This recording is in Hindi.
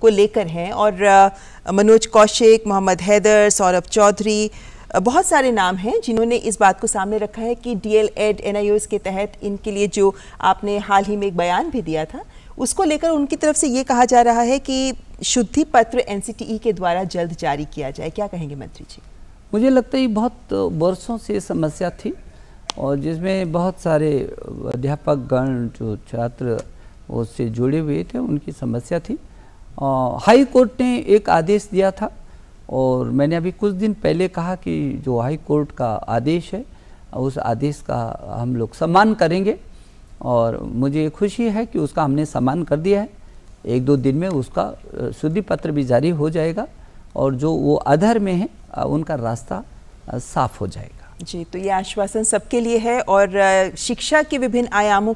को लेकर हैं और मनोज कौशिक मोहम्मद हैदर सौरभ चौधरी बहुत सारे नाम हैं जिन्होंने इस बात को सामने रखा है कि D L Ed N I के तहत इनके लिए जो आपने हाल ही में एक बयान भी दिया था उसको लेकर उनकी तरफ से ये कहा जा रहा है कि शुद्धि पत्र एन e के द्वारा जल्द जारी किया जाए क्या कहेंगे मंत्री जी मुझे लगता है ये बहुत वर्षों से समस्या थी और जिसमें बहुत सारे अध्यापक गण जो छात्र उससे जुड़े हुए थे उनकी समस्या थी हाई कोर्ट ने एक आदेश दिया था और मैंने अभी कुछ दिन पहले कहा कि जो हाई कोर्ट का आदेश है उस आदेश का हम लोग सम्मान करेंगे और मुझे खुशी है कि उसका हमने सम्मान कर दिया है एक दो दिन में उसका शुद्धि पत्र भी जारी हो जाएगा और जो वो अधर में है उनका रास्ता साफ हो जाएगा जी तो ये आश्वासन सबके लिए है और शिक्षा के विभिन्न आयामों